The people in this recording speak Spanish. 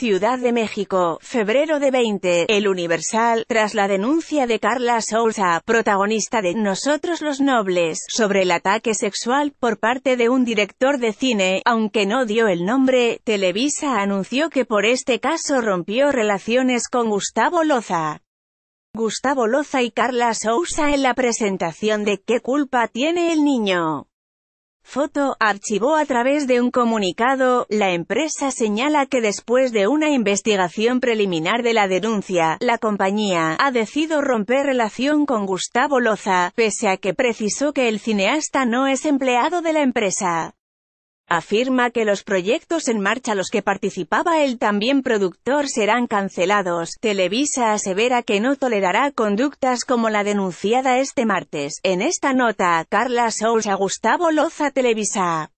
Ciudad de México, febrero de 20, El Universal, tras la denuncia de Carla Souza, protagonista de Nosotros los Nobles, sobre el ataque sexual por parte de un director de cine, aunque no dio el nombre, Televisa anunció que por este caso rompió relaciones con Gustavo Loza. Gustavo Loza y Carla Souza en la presentación de ¿Qué culpa tiene el niño? Foto archivó a través de un comunicado, la empresa señala que después de una investigación preliminar de la denuncia, la compañía ha decidido romper relación con Gustavo Loza, pese a que precisó que el cineasta no es empleado de la empresa. Afirma que los proyectos en marcha los que participaba el también productor serán cancelados. Televisa asevera que no tolerará conductas como la denunciada este martes. En esta nota, Carla Souls a Gustavo Loza Televisa.